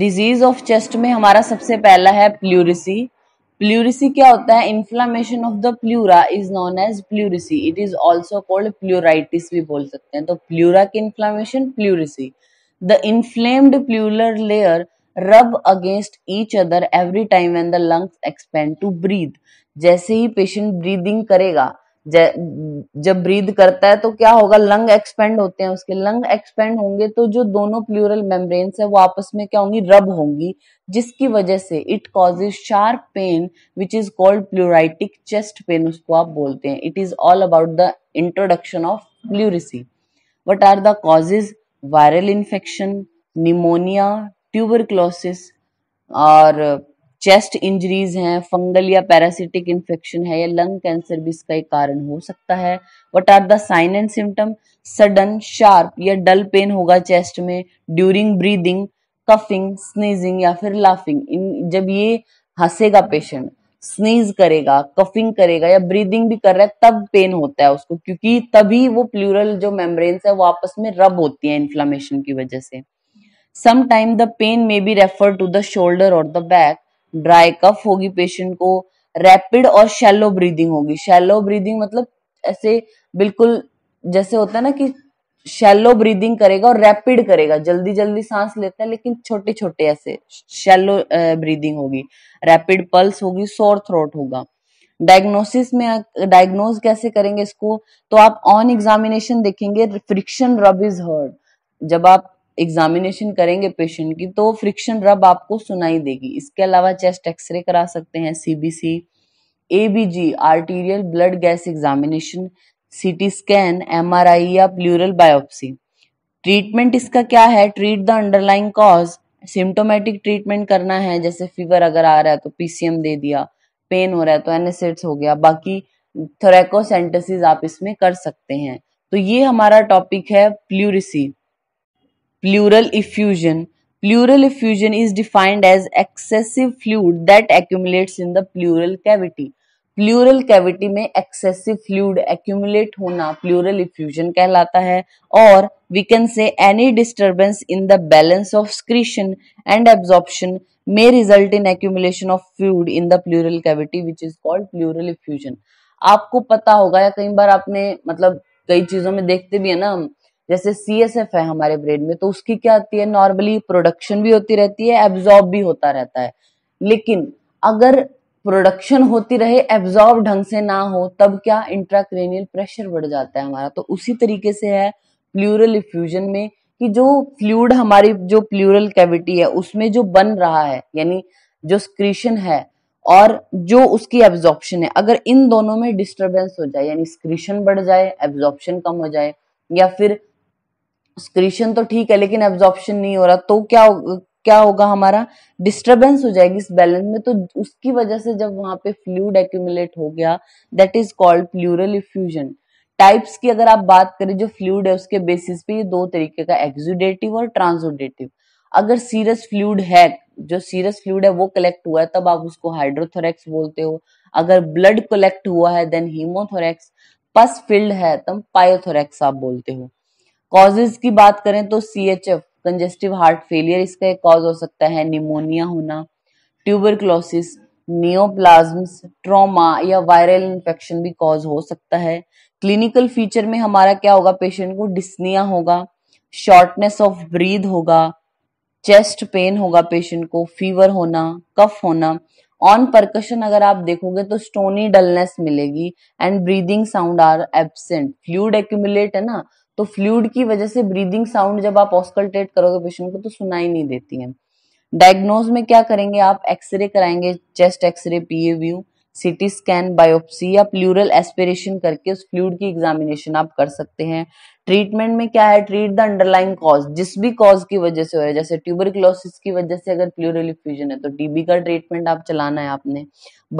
disease of chest में हमारा सबसे पहला है प्ल्यूरिसी प्ल्यूरिसी क्या होता है inflammation of the pleura is known as pleurisy it is also called pleuritis भी बोल सकते हैं तो प्ल्यूरा की inflammation pleurisy the inflamed pleural layer rub against each other every time and the lungs expand to breathe जैसे ही patient breathing करेगा जब ब्रीद करता है तो क्या होगा लंग एक्सपेंड होते हैं उसके लंग एक्सपेंड होंगे तो जो दोनों प्लूरल मेम्ब्रेन है वो आपस में क्या होंगी रब होंगी जिसकी वजह से it causes sharp pain which is called pleuritic chest pain उसको आप बोलते हैं it is all about the introduction of pleurisy what are the causes viral infection pneumonia tuberculosis और चेस्ट इंजरीज हैं फंगल या पैरासिटिक इन्फेक्शन है या lung cancer भी इसका एक कारण हो सकता है what are the sign and symptom sudden sharp या डल पेन होगा चेस्ट में ड्यूरिंग ब्रीदिंग कफिंग स्नीजिंग या फिर लाफिंग जब ये हंसेगा पेशेंट स्नीज करेगा कफिंग करेगा या ब्रीदिंग भी कर रहा है तब पेन होता है उसको क्योंकि तभी वो प्लूरल जो मेम्ब्रेन्स है वो आपस में रब होती है इन्फ्लामेशन की वजह से sometime the pain may be refer to the shoulder और द बैक ड्राई कफ होगी पेशेंट को रैपिड और शैलो ब्रीदिंग होगी शैलो ब्रीदिंग मतलब ऐसे बिल्कुल जैसे होता है ना कि शैलो ब्रीदिंग करेगा और रैपिड करेगा जल्दी जल्दी सांस लेता है लेकिन छोटे छोटे ऐसे शैलो ब्रीदिंग होगी रैपिड पल्स होगी सोर थ्रोट होगा डायग्नोसिस में डायग्नोज कैसे करेंगे इसको तो आप ऑन एग्जामिनेशन देखेंगे फ्रिक्शन रब इज हर्ड जब आप एग्जामिनेशन करेंगे पेशेंट की तो फ्रिक्शन रब आपको सुनाई देगी इसके अलावा चेस्ट एक्सरे करा सकते हैं CBC ABG arterial blood gas examination CT scan MRI या प्लूरल बायोप्सी ट्रीटमेंट इसका क्या है treat the underlying cause symptomatic treatment करना है जैसे फीवर अगर आ रहा है तो पीसीएम दे दिया पेन हो रहा है तो एनेसिड्स हो गया बाकी थोरेकोसेंटेसिस आप इसमें कर सकते हैं तो ये हमारा टॉपिक है pleurisy pleural effusion pleural effusion is defined as excessive fluid that accumulates in the pleural cavity pleural cavity में एक्सेसिव फ्लूड एक्यूमुलेट होना प्लूरल इफ्यूजन कहलाता है और we can say any disturbance in the balance of secretion and absorption may result in accumulation of fluid in the pleural cavity which is called pleural effusion आपको पता होगा या कई बार आपने मतलब कई चीजों में देखते भी है ना हम जैसे सी एस एफ है हमारे ब्रेन में तो उसकी क्या होती है नॉर्मली प्रोडक्शन भी होती रहती है एब्जॉर्ब भी होता रहता है लेकिन अगर प्रोडक्शन होती रहे एब्जॉर्ब ढंग से ना हो तब क्या इंट्राक्रेनियल प्रेशर बढ़ जाता है हमारा तो उसी तरीके से है प्लूरल इफ्यूजन में कि जो फ्लूड हमारी जो प्लूरल कैविटी है उसमें जो बन रहा है यानी जो स्क्रीशन है और जो उसकी एब्जॉर्प्शन है अगर इन दोनों में डिस्टर्बेंस हो जाए यानी स्क्रीशन बढ़ जाए एब्जॉर्प्शन कम हो जाए या फिर स्क्रीशन तो ठीक है लेकिन एब्जॉर्प्शन नहीं हो रहा तो क्या क्या होगा हमारा डिस्टरबेंस हो जाएगी इस बैलेंस में तो उसकी वजह से जब वहां पे फ्लूड एक्यूमुलेट हो गया that is called pleural effusion types की अगर आप बात करें जो फ्लूड है उसके बेसिस पे ये दो तरीके का एक्जुडेटिव और ट्रांसोडेटिव अगर सीरस फ्लूड है जो सीरस फ्लूड है वो कलेक्ट हुआ है तब आप उसको हाइड्रोथोरेक्स बोलते हो अगर ब्लड कलेक्ट हुआ है देन हीमोथोरेक्स पस फिल्ड है तब पायोथोरेक्स आप बोलते हो कॉजेज की बात करें तो C H F congestive heart failure इसका एक कॉज हो सकता है निमोनिया होना ट्यूबरक्लोसिस नियोप्लाज्म ट्रोमा या वायरल इन्फेक्शन भी कॉज हो सकता है क्लिनिकल फीचर में हमारा क्या होगा पेशेंट को डिस्निया होगा शॉर्टनेस ऑफ ब्रीद होगा चेस्ट पेन होगा पेशेंट को फीवर होना कफ होना ऑन परकशन अगर आप देखोगे तो स्टोनी डलनेस मिलेगी and breathing sound are absent fluid accumulate है ना तो फ्लूड की वजह से ब्रीदिंग साउंड जब आप ऑस्कल्टेट करोगे पेशेंट को तो सुनाई नहीं देती है डायग्नोज में क्या करेंगे आप एक्सरे कराएंगे chest X ray PA view CT scan biopsy या प्लूरल एस्पिरेशन करके उस फ्लूड की एग्जामिनेशन आप कर सकते हैं ट्रीटमेंट में क्या है ट्रीट द अंडरलाइंग कॉज जिस भी कॉज की वजह से हो रहा है जैसे ट्यूबरक्लोसिस की वजह से अगर प्लूरल इफ्यूजन है तो टीबी का ट्रीटमेंट आप चलाना है आपने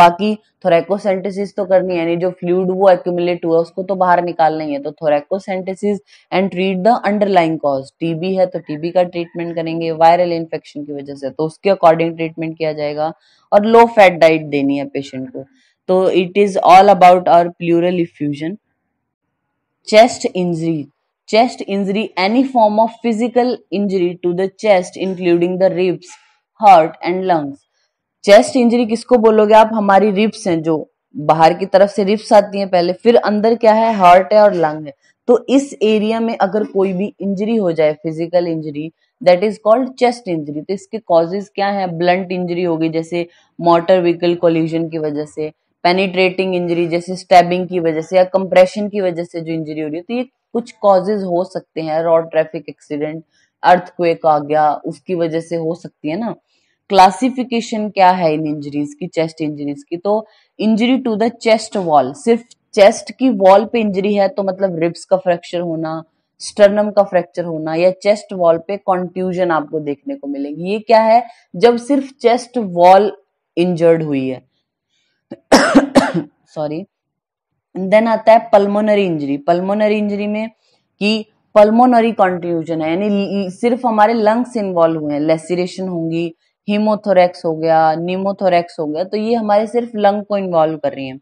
बाकी थोरेकोसेंटेसिस तो करनी है यानी जो फ्लूड वो एक्यूमुलेट हुआ उसको तो बाहर निकालना ही है तो thoracocentesis and treat the underlying cause TB है तो टीबी का ट्रीटमेंट करेंगे वायरल इन्फेक्शन की वजह से तो उसके अकॉर्डिंग ट्रीटमेंट किया जाएगा और लो फैट डाइट देनी है पेशेंट को तो it is all about our pleural effusion chest injury chest injury any form of physical injury to the chest including the ribs heart and lungs chest injury किसको बोलोगे आप हमारी ribs हैं जो बाहर की तरफ से रिप्स आती हैं पहले फिर अंदर क्या है हार्ट है और लंग है तो इस एरिया में अगर कोई भी इंजरी हो जाए physical injury that is called chest injury तो इसके कॉजेज क्या है ब्लंट इंजरी होगी जैसे मोटर व्हीकल कोल्यूजन की वजह से पेनिट्रेटिंग इंजरी जैसे स्टैबिंग की वजह से या कंप्रेशन की वजह से जो इंजरी हो रही है तो ये कुछ कॉजेज हो सकते हैं रोड ट्रैफिक एक्सीडेंट अर्थक्वेक आ गया उसकी वजह से हो सकती है ना क्लासिफिकेशन क्या है इन इंजरीज की चेस्ट इंजरीज की तो injury to the chest wall सिर्फ चेस्ट की वॉल पे इंजरी है तो मतलब रिब्स का फ्रैक्चर होना स्टर्नम का फ्रैक्चर होना या चेस्ट वॉल पे कॉन्ट्यूजन आपको देखने को मिलेगी ये क्या है जब सिर्फ चेस्ट वॉल इंजर्ड हुई है सॉरी देन आता है पल्मोनरी इंजरी पल्मोनरी इंजरी में कि पल्मोनरी कॉन्ट्रीब्यूशन है यानी सिर्फ हमारे लंग्स इन्वॉल्व हुए हैं लेसिरेशन होंगी हीमोथोरेक्स हो गया निमोथोरेक्स हो गया तो ये हमारे सिर्फ लंग को इन्वॉल्व कर रही है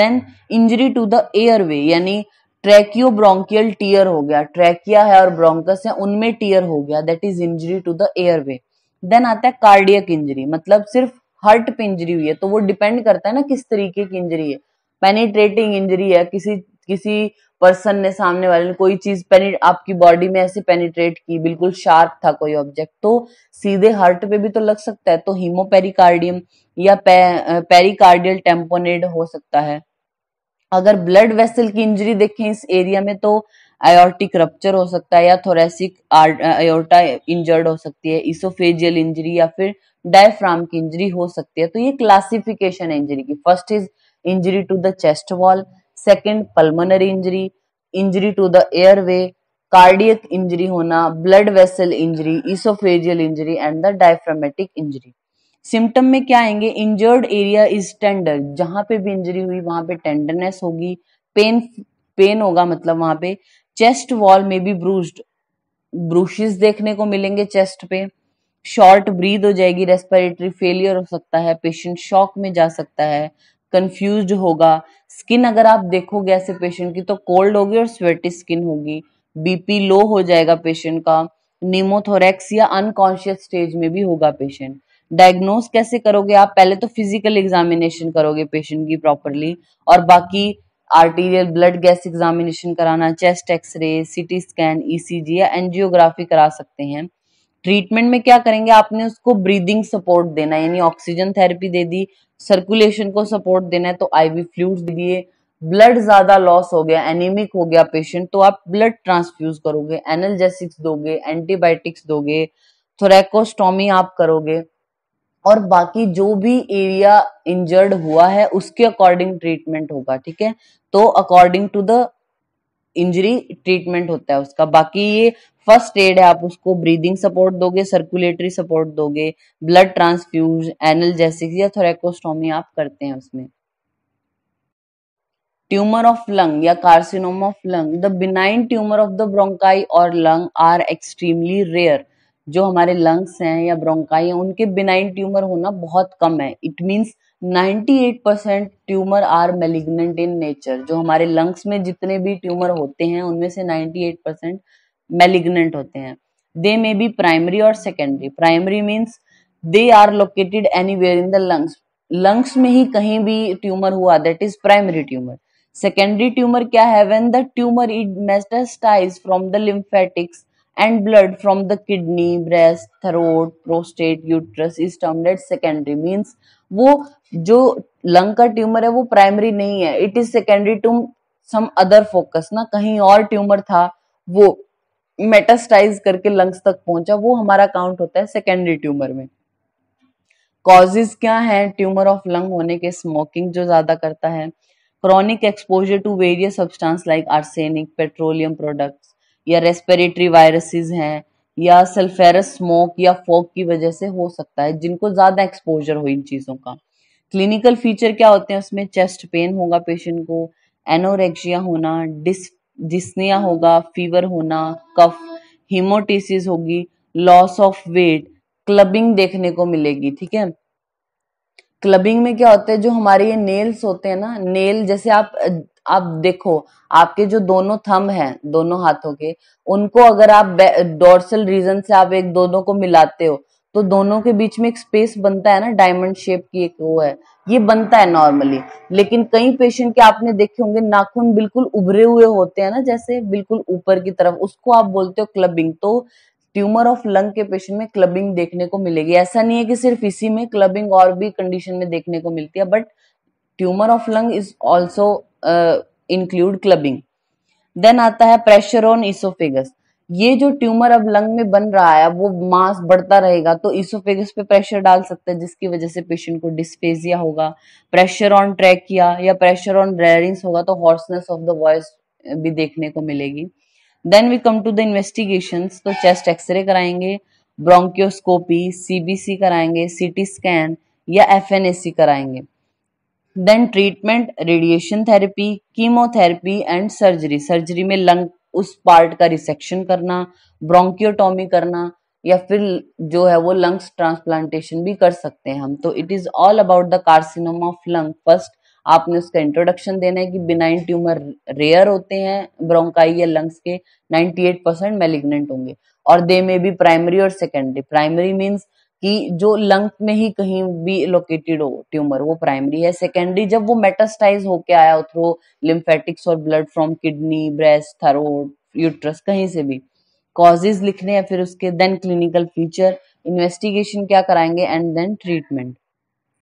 then injury to the airway यानी ट्रैकियो ब्रोंकियल टीयर हो गया ट्रैकिया है और ब्रोंकस है उनमें टीयर हो गया that is injury to the airway then आता है कार्डियक इंजरी मतलब सिर्फ हर्ट पे इंजरी हुई है तो वो डिपेंड करता है ना किस तरीके की इंजरी है पेनिट्रेटिंग इंजरी है किसी किसी पर्सन ने सामने वाले ने कोई चीज आपकी बॉडी में ऐसे पेनिट्रेट की बिल्कुल शार्प था कोई ऑब्जेक्ट तो सीधे हार्ट पे भी तो लग सकता है तो हीमोपेरिकार्डियम या पे, पेरिकार्डियल टेम्पोनेड हो सकता है अगर ब्लड वेसल की इंजरी देखें इस एरिया में तो आयोर्टिक रप्चर हो सकता है या थोरेसिक आयोटा इंजर्ड हो सकती है इसोफेजियल इंजरी या फिर डायफ्राम की इंजरी हो सकती है तो ये क्लासिफिकेशन है इंजरी की first is injury to the chest wall second pulmonary injury injury to the way cardiac injury होना blood vessel injury oesophageal injury and the diaphragmatic injury symptom में क्या आएंगे इंजर्ड एरिया इज टेंडर जहां पे भी injury हुई वहां पे टेंडरनेस होगी पेन पेन होगा मतलब वहां पे चेस्ट वॉल में भी ब्रूस्ड ब्रूशिज देखने को मिलेंगे चेस्ट पे शॉर्ट ब्रीद हो जाएगी रेस्पिरेटरी फेलियर हो सकता है पेशेंट शॉक में जा सकता है कंफ्यूज होगा स्किन अगर आप देखोगे ऐसे पेशेंट की तो कोल्ड होगी और स्वेटी स्किन होगी बीपी लो हो जाएगा पेशेंट का निमोथोरेक्स या अनकॉन्शियस स्टेज में भी होगा पेशेंट डायग्नोज कैसे करोगे आप पहले तो फिजिकल एग्जामिनेशन करोगे पेशेंट की प्रॉपरली और बाकी आर्टीरियल ब्लड गैस एग्जामिनेशन कराना chest X ray CT scan ECG या एनजियोग्राफी करा सकते हैं ट्रीटमेंट में क्या करेंगे आपने उसको ब्रीदिंग सपोर्ट देना यानी ऑक्सीजन थेरेपी दे दी सर्कुलेशन को सपोर्ट देना है तो आईवी फ्लूड दिए ब्लड ज्यादा लॉस हो गया एनीमिक हो गया पेशेंट तो आप ब्लड ट्रांसफ्यूज करोगे एनलजेसिक्स दोगे एंटीबायोटिक्स दोगे थोरेकोस्टोमी आप करोगे और बाकी जो भी एरिया इंजर्ड हुआ है उसके अकॉर्डिंग ट्रीटमेंट होगा ठीक है तो according to the injury treatment होता है उसका बाकी ये फर्स्ट एड है आप उसको ब्रीदिंग सपोर्ट दोगे सर्कुलेटरी सपोर्ट दोगे ब्लड ट्रांसफ्यूज एनल या थोरेकोस्टोमी आप करते हैं उसमें ट्यूमर ऑफ लंग या carcinoma of lung the benign tumour of the bronchi और लंग आर एक्सट्रीमली रेयर जो हमारे लंग्स हैं या ब्रोंकाई हैं उनके बिनाइन ट्यूमर होना बहुत कम है it means 98 percent tumour are malignant in nature जो हमारे लंग्स में जितने भी ट्यूमर होते हैं उनमें से 98 परसेंट मेलिग्नेंट होते हैं दे मे बी प्राइमरी और secondary primary means they are located anywhere in the lungs lungs में ही कहीं भी ट्यूमर हुआ that is primary tumour secondary tumour क्या है when the tumour it metastasise from the lymphatics and blood from the kidney breast throat prostate uterus is termed secondary means वो जो lung का ट्यूमर है वो प्राइमरी नहीं है it is secondary to some other focus ना कहीं और ट्यूमर था वो मेटास्टाइज करके लंग्स तक पहुंचा वो हमारा काउंट होता है सेकेंडरी ट्यूमर में कॉजेज क्या है ट्यूमर ऑफ लंग होने के स्मोकिंग जो ज्यादा करता है chronic exposure to various substance like arsenic petroleum products या रेस्पिरेटरी वायरसेस हैं या सल्फेरस स्मोक या फोक की वजह से हो सकता है जिनको ज़्यादा एक्सपोजर हो इन चीज़ों का क्लिनिकल फीचर क्या होते हैं उसमें चेस्ट पेन होगा पेशेंट को एनोरेक्सिया होना डिस डिस्निया होगा फीवर होना कफ हीमोटिसिस होगी लॉस ऑफ वेट क्लबिंग देखने को मिलेगी ठीक है क्लबिंग में क्या होता है जो हमारे ये नेल्स होते हैं ना नेल जैसे आप अब देखो आपके जो दोनों थम हैं दोनों हाथों के उनको अगर आप डोर्सल रीजन से आप एक दोनों को मिलाते हो तो दोनों के बीच में एक स्पेस बनता है ना डायमंड शेप की एक वो है ये बनता है नॉर्मली लेकिन कई पेशेंट के आपने देखे होंगे नाखून बिल्कुल उभरे हुए होते हैं ना जैसे बिल्कुल ऊपर की तरफ उसको आप बोलते हो क्लबिंग तो ट्यूमर ऑफ लंग के पेशेंट में क्लबिंग देखने को मिलेगी ऐसा नहीं है कि सिर्फ इसी में क्लबिंग और भी कंडीशन में देखने को मिलती है but tumour of lung is also include clubbing then आता है प्रेशर ऑन इसोफेगस ये जो ट्यूमर अब लंग में बन रहा है वो मास बढ़ता रहेगा तो इसोफेगस पे प्रेशर डाल सकते हैं जिसकी वजह से पेशेंट को डिस्पेजिया होगा प्रेशर ऑन ट्रैकिया या प्रेशर ऑन रेरिंग्स होगा तो हॉर्सनेस ऑफ द वॉइस भी देखने को मिलेगी then we come to the investigation तो चेस्ट एक्सरे कराएंगे ब्रोंकियोस्कोपी सीबीसी कराएंगे सीटी स्कैन या एफ कराएंगे then treatment radiation therapy chemotherapy and surgery surgery में लंग उस पार्ट का रिसेक्शन करना ब्रोंकियोटोमी करना या फिर जो है वो लंग्स ट्रांसप्लांटेशन भी कर सकते हैं हम तो it is all about the carcinoma of lung first आपने उसका इंट्रोडक्शन देना है कि बिनाइन ट्यूमर रेयर होते हैं ब्रोंकाई या लंग्स के 98 परसेंट मेलिग्नेंट होंगे और दे में भी प्राइमरी और सेकेंडरी प्राइमरी मीन्स कि जो लंग में ही कहीं भी लोकेटेड हो ट्यूमर वो प्राइमरी है सेकेंडरी जब वो मेटास्टाइज होके आया हो थ्रो लिम्फेटिक्स और blood from kidney breast thyroid uterus कहीं से भी कॉजेज लिखने हैं फिर उसके देन क्लिनिकल फीचर इन्वेस्टिगेशन क्या कराएंगे एंड देन ट्रीटमेंट